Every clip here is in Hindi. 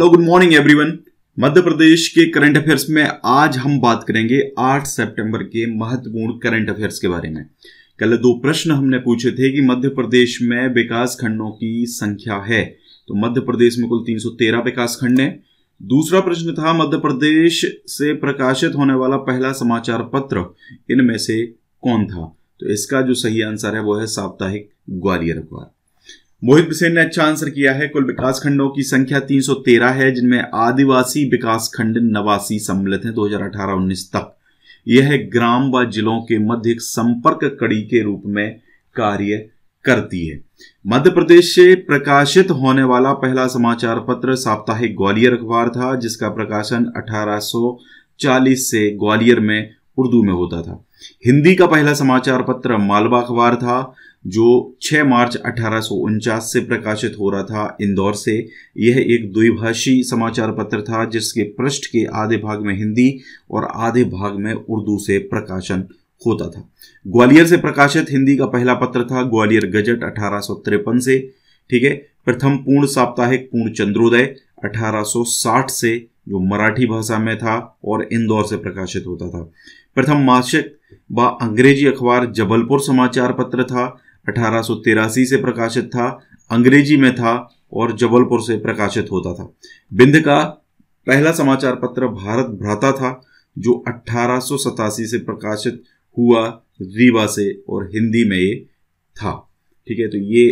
hello good morning everyone Madhya Pradesh के करंट अफेयर्स में आज हम बात करेंगे 8 सितंबर के महत्वपूर्ण करंट अफेयर्स के बारे में कल दो प्रश्न हमने पूछे थे कि मध्य प्रदेश में विकास खंडों की संख्या है तो मध्य प्रदेश में कुल 313 विकास खंड हैं दूसरा प्रश्न था मध्य प्रदेश से प्रकाशित होने वाला पहला समाचार पत्र इनमें से कौन था तो इसका जो सही आंसर है वो है साप्ताहिक ग्वालियर अखबार मोहित बिसेन ने अच्छा आंसर किया है कुल विकास खंडों की संख्या 313 है जिनमें आदिवासी विकास खंड नवासी सम्मिलित हैं 2018-19 तक यह ग्राम व जिलों के मध्य संपर्क कड़ी के रूप में कार्य करती है मध्य प्रदेश से प्रकाशित होने वाला पहला समाचार पत्र साप्ताहिक ग्वालियर अखबार था जिसका प्रकाशन 1840 से ग्वालियर में उर्दू में होता था हिंदी का पहला समाचार पत्र मालवा अखबार था जो 6 मार्च अठारह से प्रकाशित हो रहा था इंदौर से यह एक द्विभाषी समाचार पत्र था जिसके पृष्ठ के आधे भाग में हिंदी और आधे भाग में उर्दू से प्रकाशन होता था ग्वालियर से प्रकाशित हिंदी का पहला पत्र था ग्वालियर गजट अठारह से ठीक है प्रथम पूर्ण साप्ताहिक पूर्ण चंद्रोदय 1860 से जो मराठी भाषा में था और इंदौर से प्रकाशित होता था प्रथम मासिक व अंग्रेजी अखबार जबलपुर समाचार पत्र था अठारह से प्रकाशित था अंग्रेजी में था और जबलपुर से प्रकाशित होता था बिंद का पहला समाचार पत्र भारत भ्राता था जो अठारह से प्रकाशित हुआ रीवा से और हिंदी में ये था ठीक है तो ये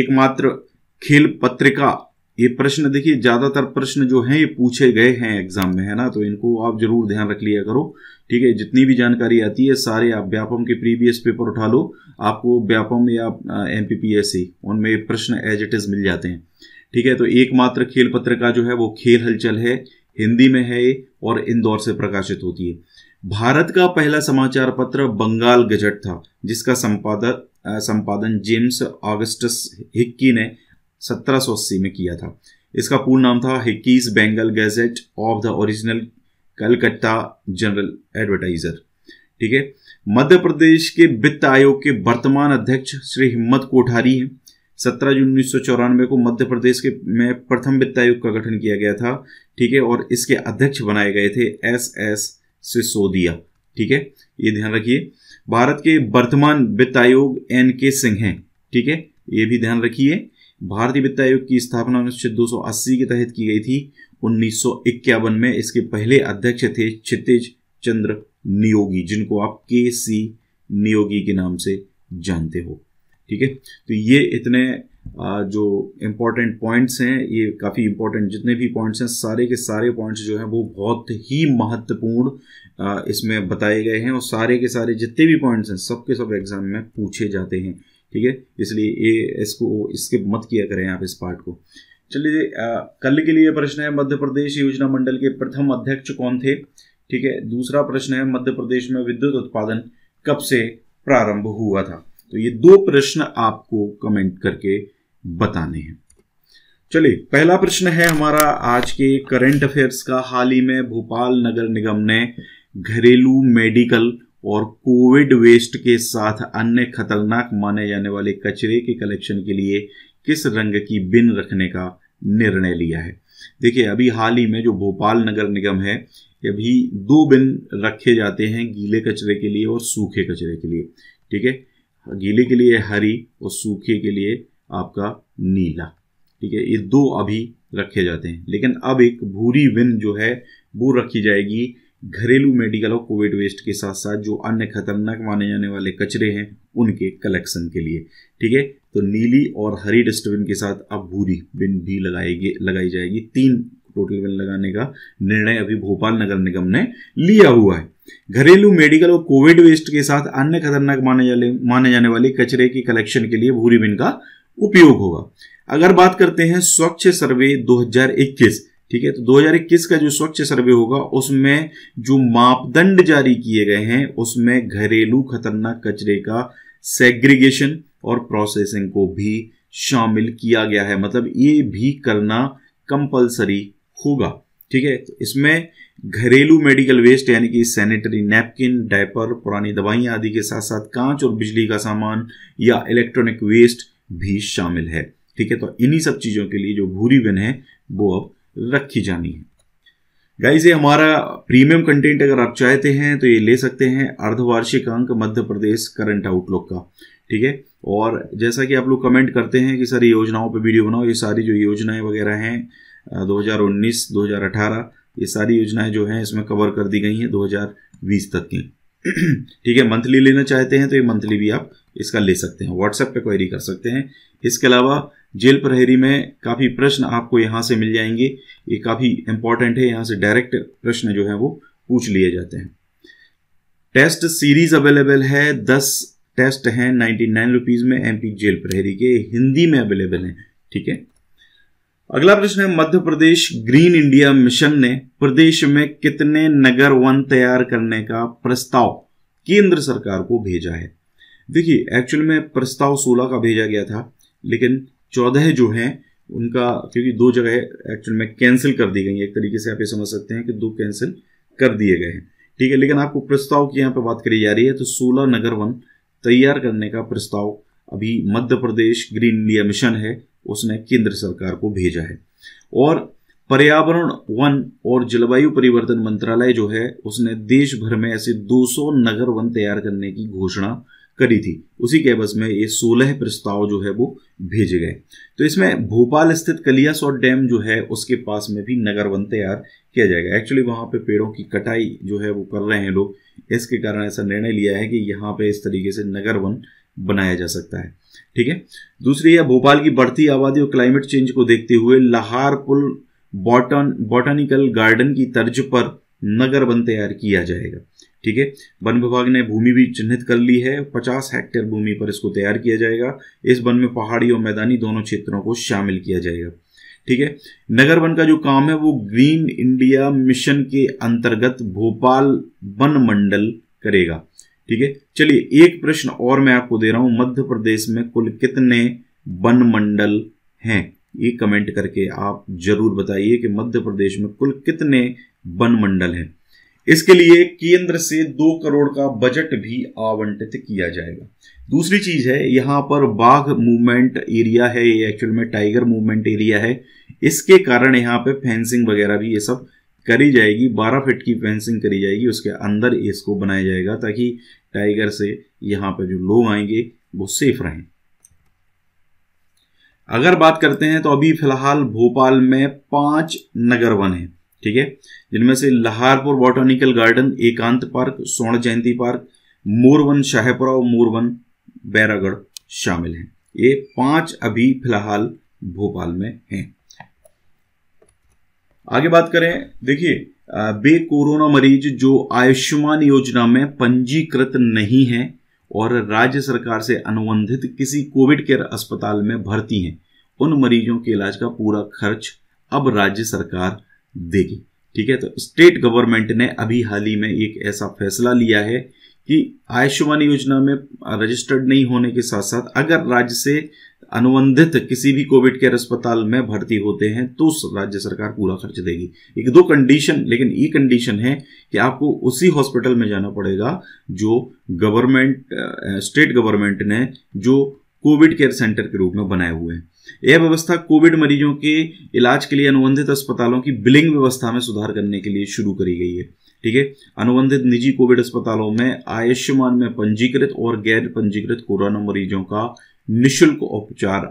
एकमात्र खेल पत्रिका ये प्रश्न देखिए ज़्यादातर प्रश्न जो हैं ये पूछे गए हैं एग्जाम में है ना तो इनको आप जरूर ध्यान रख लिया करो ठीक है जितनी भी जानकारी आती है सारे आप व्यापम के प्रीवियस पेपर उठा लो आपको व्यापम या M P P S C उनमें प्रश्न एज इट इज़ मिल जाते हैं ठीक है तो एकमात्र खेल पत्रिका जो है वो खेल हलचल है हिंदी में है और इंदौर से प्रकाशित होती है भारत का पहला समाचार पत्र बंगाल गजट था जिसका संपादक संपादन जेम्स ऑगस्टस हिक्की ने 1780 में किया था इसका पूर्ण नाम था Hicky's Bengal gazette of the original Calcutta general advertiser ठीक है मध्य प्रदेश के वित्त आयोग के वर्तमान अध्यक्ष श्री हिम्मत कोठारी हैं सत्रह जून उन्नीस को मध्य प्रदेश के में प्रथम वित्त आयोग का गठन किया गया था ठीक है और इसके अध्यक्ष बनाए गए थे एस एस सिसोदिया ठीक है ये ध्यान रखिए भारत के वर्तमान वित्त आयोग एन के सिंह हैं ठीक है ये भी ध्यान रखिए भारतीय वित्त आयोग की स्थापना अनुच्छेद 280 के तहत की गई थी उन्नीस में इसके पहले अध्यक्ष थे क्षितिज चंद्र नियोगी जिनको आप के सी नियोगी के नाम से जानते हो ठीक है तो ये इतने जो इम्पोर्टेंट पॉइंट्स हैं ये काफ़ी इंपॉर्टेंट जितने भी पॉइंट्स हैं सारे के सारे पॉइंट्स जो हैं वो बहुत ही महत्वपूर्ण इसमें बताए गए हैं और सारे के सारे जितने भी पॉइंट्स हैं सब सब एग्जाम में पूछे जाते हैं ठीक है इसलिए ये इसको स्किप मत किया करें आप इस पार्ट को चलिए कल के लिए प्रश्न है मध्य प्रदेश योजना मंडल के प्रथम अध्यक्ष कौन थे ठीक है दूसरा प्रश्न है मध्य प्रदेश में विद्युत उत्पादन कब से प्रारंभ हुआ था तो ये दो प्रश्न आपको कमेंट करके बताने हैं चलिए पहला प्रश्न है हमारा आज के करंट अफेयर्स का हाल ही में भोपाल नगर निगम ने घरेलू मेडिकल और कोविड वेस्ट के साथ अन्य खतरनाक माने जाने वाले कचरे के कलेक्शन के लिए किस रंग की बिन रखने का निर्णय लिया है देखिए अभी हाल ही में जो भोपाल नगर निगम है अभी दो बिन रखे जाते हैं गीले कचरे के लिए और सूखे कचरे के लिए ठीक है गीले के लिए हरी और सूखे के लिए आपका नीला ठीक है ये दो अभी रखे जाते हैं लेकिन अब एक भूरी बिन जो है वो रखी जाएगी घरेलू मेडिकल और कोविड वेस्ट के साथ साथ जो अन्य खतरनाक माने जाने वाले कचरे हैं उनके कलेक्शन के लिए ठीक है तो नीली और हरी डस्टबिन के साथ अब भूरी बिन भी लगाएगी लगाई जाएगी तीन टोटल बिन लगाने का निर्णय अभी भोपाल नगर निगम ने लिया हुआ है घरेलू मेडिकल और कोविड वेस्ट के साथ अन्य खतरनाक माने जाने माने जाने वाले कचरे के कलेक्शन के लिए भूरी बिन का उपयोग होगा अगर बात करते हैं स्वच्छ सर्वे 2021 ठीक है तो 2021 का जो स्वच्छ सर्वे होगा उसमें जो मापदंड जारी किए गए हैं उसमें घरेलू खतरनाक कचरे का सेग्रीगेशन और प्रोसेसिंग को भी शामिल किया गया है मतलब ये भी करना कंपलसरी होगा ठीक है तो इसमें घरेलू मेडिकल वेस्ट यानी कि सैनिटरी नैपकिन डायपर पुरानी दवाइयां आदि के साथ साथ कांच और बिजली का सामान या इलेक्ट्रॉनिक वेस्ट भी शामिल है ठीक है तो इन्हीं सब चीज़ों के लिए जो भूरी बिन है वो अब रखी जानी है गाइज ये हमारा प्रीमियम कंटेंट अगर आप चाहते हैं तो ये ले सकते हैं अर्धवार्षिक अंक मध्य प्रदेश करंट आउटलुक का ठीक है और जैसा कि आप लोग कमेंट करते हैं कि सारी योजनाओं पर वीडियो बनाओ ये सारी जो योजनाएं वगैरह हैं 2019, 2018 ये सारी योजनाएं जो हैं इसमें कवर कर दी गई हैं 2020 तक की ठीक है मंथली लेना चाहते हैं तो ये मंथली भी आप इसका ले सकते हैं व्हाट्सएप पे क्वेरी कर सकते हैं इसके अलावा जेल प्रहरी में काफ़ी प्रश्न आपको यहाँ से मिल जाएंगे ये काफ़ी इंपॉर्टेंट है यहाँ से डायरेक्ट प्रश्न जो है वो पूछ लिए जाते हैं टेस्ट सीरीज अवेलेबल है दस टेस्ट हैं नाइन्टी नाइन रुपीज़ में एमपी जेल प्रहरी के हिंदी में अवेलेबल हैं ठीक है अगला प्रश्न है Madhya Pradesh green India mission ने प्रदेश में कितने नगर वन तैयार करने का प्रस्ताव केंद्र सरकार को भेजा है देखिए एक्चुअल में प्रस्ताव सोलह का भेजा गया था लेकिन चौदह जो है उनका क्योंकि दो जगह एक्चुअल में कैंसिल कर दी गई एक तरीके से आप ये समझ सकते हैं कि दो कैंसिल कर दिए गए हैं ठीक है लेकिन आपको प्रस्ताव की यहाँ पर बात करी जा रही है तो सोलह नगर वन तैयार करने का प्रस्ताव अभी Madhya Pradesh green India mission है उसने केंद्र सरकार को भेजा है और पर्यावरण वन और जलवायु परिवर्तन मंत्रालय जो है उसने देश भर में ऐसे 200 नगर वन तैयार करने की घोषणा करी थी उसी के बस में ये सोलह प्रस्ताव जो है वो भेजे गए तो इसमें भोपाल स्थित कलियासौ डैम जो है उसके पास में भी नगर वन तैयार किया जाएगा एक्चुअली वहां पे पेड़ों की कटाई जो है वो कर रहे हैं लोग इसके कारण ऐसा निर्णय लिया है कि यहाँ पे इस तरीके से नगर वन बनाया जा सकता है ठीक है दूसरी है भोपाल की बढ़ती आबादी और क्लाइमेट चेंज को देखते हुए लाहार पुल बॉटन बॉटनिकल गार्डन की तर्ज पर नगर वन तैयार किया जाएगा ठीक है वन विभाग ने भूमि भी चिन्हित कर ली है 50 हेक्टेयर भूमि पर इसको तैयार किया जाएगा इस वन में पहाड़ी और मैदानी दोनों क्षेत्रों को शामिल किया जाएगा ठीक है नगर वन का जो काम है वो ग्रीन इंडिया मिशन के अंतर्गत भोपाल वन मंडल करेगा ठीक है चलिए एक प्रश्न और मैं आपको दे रहा हूं मध्य प्रदेश में कुल कितने वन मंडल हैं ये कमेंट करके आप जरूर बताइए कि मध्य प्रदेश में कुल कितने वन मंडल है इसके लिए केंद्र से दो करोड़ का बजट भी आवंटित किया जाएगा दूसरी चीज है यहां पर बाघ मूवमेंट एरिया है ये एक्चुअल में टाइगर मूवमेंट एरिया है इसके कारण यहाँ पे फेंसिंग वगैरह भी ये सब करी जाएगी 12 फिट की फेंसिंग करी जाएगी उसके अंदर इसको बनाया जाएगा ताकि टाइगर से यहाँ पर जो लोग आएंगे वो सेफ रहें अगर बात करते हैं तो अभी फिलहाल भोपाल में पांच नगर वन है ठीक है जिनमें से Laharpur botanical garden Ekant park Swarn Jayanti park Morwan Shahpura और मोरवन बैरागढ़ शामिल हैं ये पांच अभी फिलहाल भोपाल में हैं आगे बात करें देखिए बे कोरोना मरीज जो आयुष्मान योजना में पंजीकृत नहीं है और राज्य सरकार से अनुबंधित किसी कोविड केयर अस्पताल में भर्ती हैं उन मरीजों के इलाज का पूरा खर्च अब राज्य सरकार देगी ठीक है तो स्टेट गवर्नमेंट ने अभी हाल ही में एक ऐसा फैसला लिया है कि आयुष्मान योजना में रजिस्टर्ड नहीं होने के साथ साथ अगर राज्य से अनुबंधित किसी भी कोविड केयर अस्पताल में भर्ती होते हैं तो उस राज्य सरकार पूरा खर्च देगी एक दो कंडीशन लेकिन ये कंडीशन है कि आपको उसी हॉस्पिटल में जाना पड़ेगा जो गवर्नमेंट स्टेट गवर्नमेंट ने जो कोविड केयर सेंटर के रूप में बनाए हुए हैं यह व्यवस्था कोविड मरीजों के इलाज के लिए अनुबंधित अस्पतालों की बिलिंग व्यवस्था में सुधार करने के लिए शुरू करी गई है ठीक है अनुबंधित निजी कोविड अस्पतालों में आयुष्मान में पंजीकृत और गैर पंजीकृत कोरोना मरीजों का निशुल्क उपचार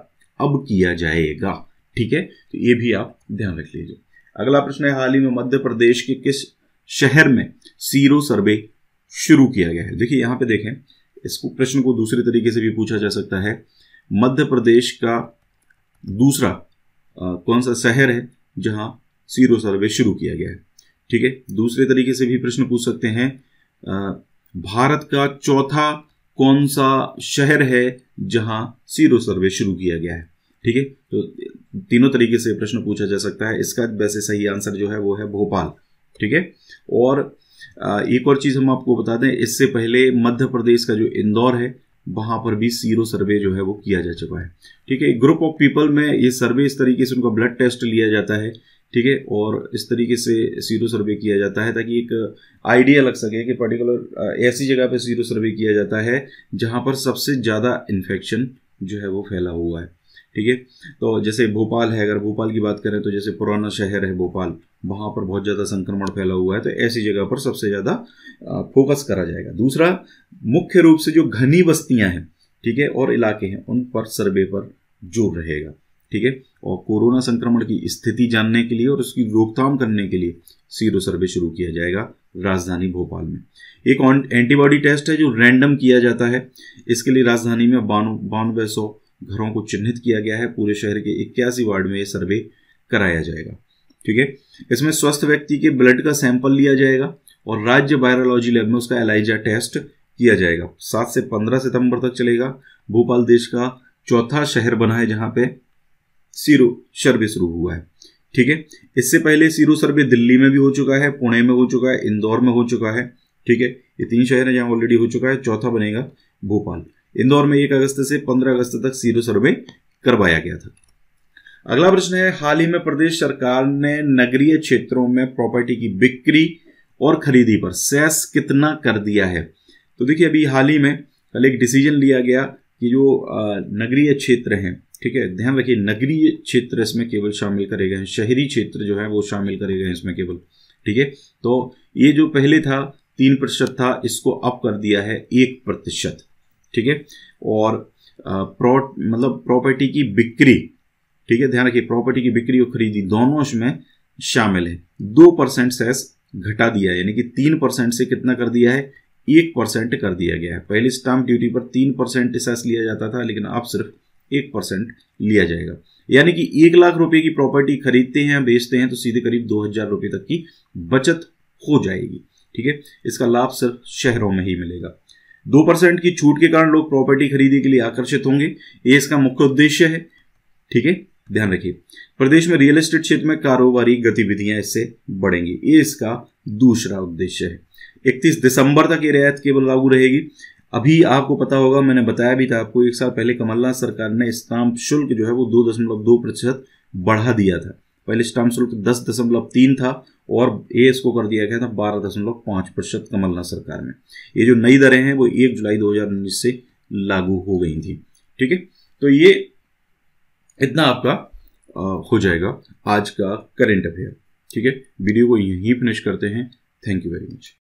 अब किया जाएगा ठीक है तो ये भी आप ध्यान रख लीजिए अगला प्रश्न है हाल ही में मध्य प्रदेश के किस शहर में सीरो सर्वे शुरू किया गया है देखिए यहां पे देखें इसको प्रश्न को दूसरे तरीके से भी पूछा जा सकता है मध्य प्रदेश का दूसरा कौन सा शहर है जहां सीरो सर्वे शुरू किया गया है ठीक है दूसरे तरीके से भी प्रश्न पूछ सकते हैं भारत का चौथा कौन सा शहर है जहां सीरो सर्वे शुरू किया गया है ठीक है तो तीनों तरीके से प्रश्न पूछा जा सकता है इसका वैसे सही आंसर जो है वो है भोपाल ठीक है और एक और चीज़ हम आपको बता दें इससे पहले मध्य प्रदेश का जो इंदौर है वहां पर भी सीरो सर्वे जो है वो किया जा चुका है ठीक है ग्रुप ऑफ पीपल में ये सर्वे इस तरीके से उनका ब्लड टेस्ट लिया जाता है ठीक है और इस तरीके से सीरो सर्वे किया जाता है ताकि एक आइडिया लग सके कि पर्टिकुलर ऐसी जगह पर सीरो सर्वे किया जाता है जहां पर सबसे ज़्यादा इन्फेक्शन जो है वो फैला हुआ है ठीक है तो जैसे भोपाल है अगर भोपाल की बात करें तो जैसे पुराना शहर है भोपाल वहाँ पर बहुत ज़्यादा संक्रमण फैला हुआ है तो ऐसी जगह पर सबसे ज़्यादा फोकस करा जाएगा दूसरा मुख्य रूप से जो घनी बस्तियाँ हैं ठीक है और इलाके हैं उन पर सर्वे पर जोर रहेगा ठीक है और कोरोना संक्रमण की स्थिति जानने के लिए और उसकी रोकथाम करने के लिए सीरो सर्वे शुरू किया जाएगा राजधानी भोपाल में एक एंटीबॉडी टेस्ट है जो रैंडम किया जाता है इसके लिए राजधानी में बानवे सौ घरों को चिन्हित किया गया है पूरे शहर के इक्यासी वार्ड में ये सर्वे कराया जाएगा ठीक है इसमें स्वस्थ व्यक्ति के ब्लड का सैंपल लिया जाएगा और राज्य वायरोलॉजी लैब में उसका एलाइजा टेस्ट किया जाएगा सात से पंद्रह सितंबर तक चलेगा भोपाल देश का चौथा शहर बना है जहां पे सीरो सर्वे शुरू हुआ है ठीक है इससे पहले सीरो सर्वे दिल्ली में भी हो चुका है पुणे में हो चुका है इंदौर में हो चुका है ठीक है ये तीन शहर है जहां ऑलरेडी हो चुका है चौथा बनेगा भोपाल इंदौर में एक अगस्त से पंद्रह अगस्त तक सीरो सर्वे करवाया गया था अगला प्रश्न है हाल ही में प्रदेश सरकार ने नगरीय क्षेत्रों में प्रॉपर्टी की बिक्री और खरीदी पर सेस कितना कर दिया है तो देखिए अभी हाल ही में कल एक डिसीजन लिया गया कि जो नगरीय क्षेत्र हैं ठीक है ध्यान रखिए नगरीय क्षेत्र इसमें केवल शामिल करे गए हैं शहरी क्षेत्र जो है वो शामिल करे गए हैं इसमें केवल ठीक है तो ये जो पहले था तीन प्रतिशत था इसको अप कर दिया है एक प्रतिशत ठीक है और प्रॉ मतलब प्रॉपर्टी की बिक्री ठीक है ध्यान रखिए प्रॉपर्टी की बिक्री और खरीदी दोनों इसमें शामिल है दो परसेंट सेस घटा दिया है यानी कि तीन परसेंट से कितना कर दिया है एक परसेंट कर दिया गया है पहले स्टाम्प ड्यूटी पर तीन परसेंट सेस लिया जाता था लेकिन अब सिर्फ एक परसेंट लिया जाएगा यानी कि एक लाख रुपए की प्रॉपर्टी खरीदते हैं बेचते हैं तो सीधे करीब दो हजार तक की बचत हो जाएगी ठीक है इसका लाभ सिर्फ शहरों में ही मिलेगा दो परसेंट की छूट के कारण लोग प्रॉपर्टी खरीदने के लिए आकर्षित होंगे ये इसका मुख्य उद्देश्य है ठीक है ध्यान रखिए प्रदेश में रियल एस्टेट क्षेत्र में कारोबारी गतिविधियां इससे बढ़ेंगी ये इसका दूसरा उद्देश्य है 31 दिसंबर तक ये रियायत केवल लागू रहेगी अभी आपको पता होगा मैंने बताया भी था आपको एक साल पहले कमलनाथ सरकार ने स्टाम्प शुल्क जो है वो दो दशमलव दो प्रतिशत बढ़ा दिया था पहले स्टाम्प शुल्क दस दशमलव तीन था और ये इसको कर दिया गया था बारह दशमलव पांच प्रतिशत कमलनाथ सरकार में ये जो नई दरें हैं वो एक जुलाई दो से लागू हो गई थी ठीक है तो ये इतना आपका आ, हो जाएगा आज का करेंट अफेयर ठीक है वीडियो को यहीं फिनिश करते हैं थैंक यू वेरी मच